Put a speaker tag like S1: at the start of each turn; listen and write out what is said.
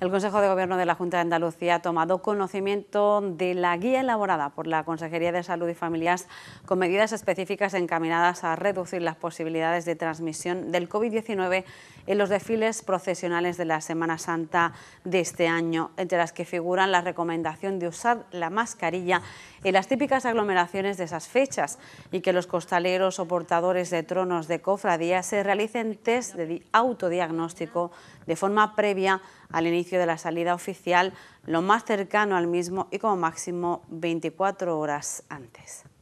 S1: El Consejo de Gobierno de la Junta de Andalucía ha tomado conocimiento de la guía elaborada por la Consejería de Salud y Familias con medidas específicas encaminadas a reducir las posibilidades de transmisión del COVID-19 en los desfiles procesionales de la Semana Santa de este año, entre las que figuran la recomendación de usar la mascarilla en las típicas aglomeraciones de esas fechas y que los costaleros o portadores de tronos de cofradía se realicen test de autodiagnóstico de forma previa al inicio de la salida oficial lo más cercano al mismo y como máximo 24 horas antes.